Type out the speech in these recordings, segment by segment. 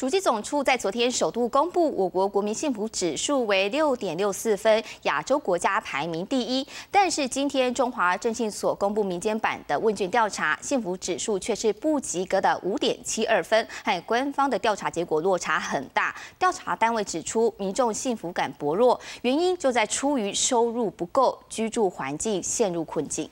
主机总处在昨天首度公布我国国民幸福指数为六点六四分，亚洲国家排名第一。但是今天中华征信所公布民间版的问卷调查，幸福指数却是不及格的五点七二分，和官方的调查结果落差很大。调查单位指出，民众幸福感薄弱，原因就在出于收入不够，居住环境陷入困境。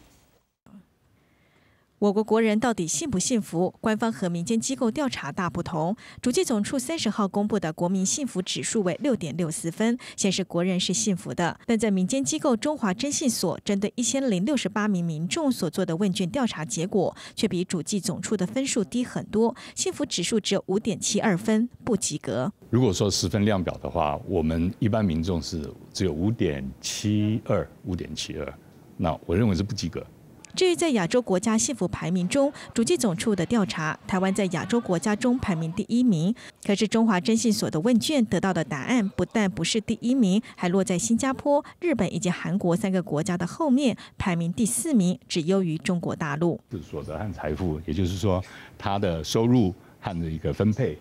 我国国人到底信不幸福？官方和民间机构调查大不同。主计总处三十号公布的国民幸福指数为六点六四分，显示国人是幸福的。但在民间机构中华征信所针对一千零六十八名民众所做的问卷调查结果，却比主计总处的分数低很多，幸福指数只有五点七二分，不及格。如果说十分量表的话，我们一般民众是只有五点七二，五点七二，那我认为是不及格。至于在亚洲国家幸福排名中，主计总处的调查，台湾在亚洲国家中排名第一名。可是中华征信所的问卷得到的答案，不但不是第一名，还落在新加坡、日本以及韩国三个国家的后面，排名第四名，只优于中国大陆。是所得和财富，也就是说，他的收入和的一个分配。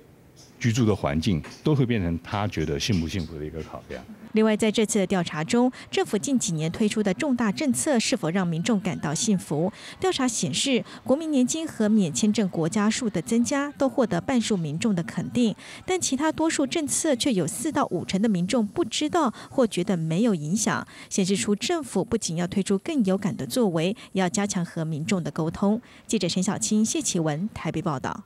居住的环境都会变成他觉得幸不幸福的一个考量。另外，在这次的调查中，政府近几年推出的重大政策是否让民众感到幸福？调查显示，国民年金和免签证国家数的增加都获得半数民众的肯定，但其他多数政策却有四到五成的民众不知道或觉得没有影响，显示出政府不仅要推出更有感的作为，也要加强和民众的沟通。记者陈小青、谢启文，台北报道。